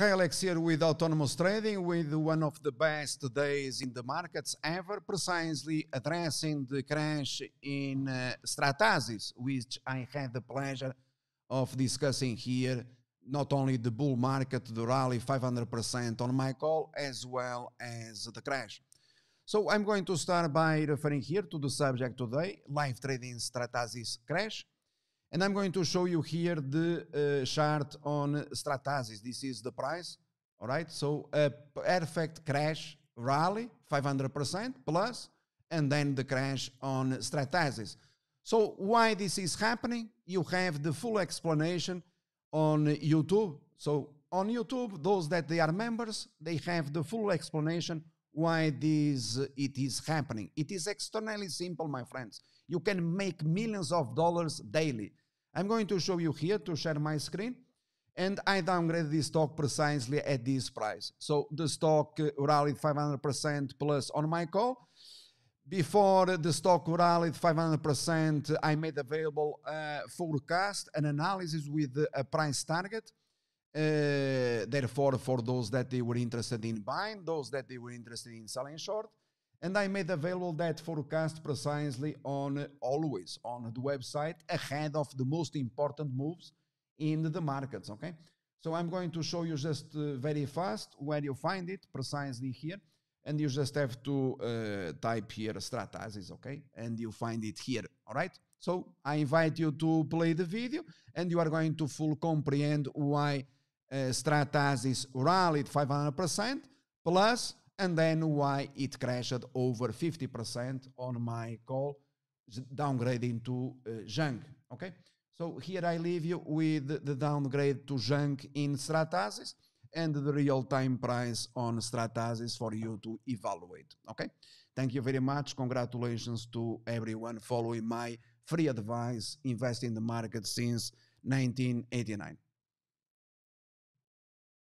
Alex, here with autonomous trading with one of the best days in the markets ever, precisely addressing the crash in uh, which I had the pleasure of discussing here. Not only the bull market, the rally 500% on my call, as well as the crash. So I'm going to start by referring here to the subject today live trading Stratasis crash. And I'm going to show you here the uh, chart on Stratasys. This is the price, all right? So a perfect crash rally, 500% plus, and then the crash on Stratasys. So why this is happening? You have the full explanation on YouTube. So on YouTube, those that they are members, they have the full explanation why this it is happening. It is externally simple, my friends. You can make millions of dollars daily I'm going to show you here to share my screen. And I downgrade this stock precisely at this price. So the stock uh, rallied 500% plus on my call. Before uh, the stock rallied 500%, uh, I made available a forecast, an analysis with a price target. Uh, therefore, for those that they were interested in buying, those that they were interested in selling short, and I made available that forecast precisely on always on the website ahead of the most important moves in the markets, okay? So I'm going to show you just uh, very fast where you find it precisely here. And you just have to uh, type here stratasis. okay? And you find it here, all right? So I invite you to play the video and you are going to full comprehend why uh, Stratasys rallied 500% plus and then why it crashed over 50% on my call, downgrading to uh, junk. Okay, so here I leave you with the downgrade to junk in Stratasis and the real-time price on Stratasis for you to evaluate. Okay, thank you very much. Congratulations to everyone following my free advice, invest in the market since 1989.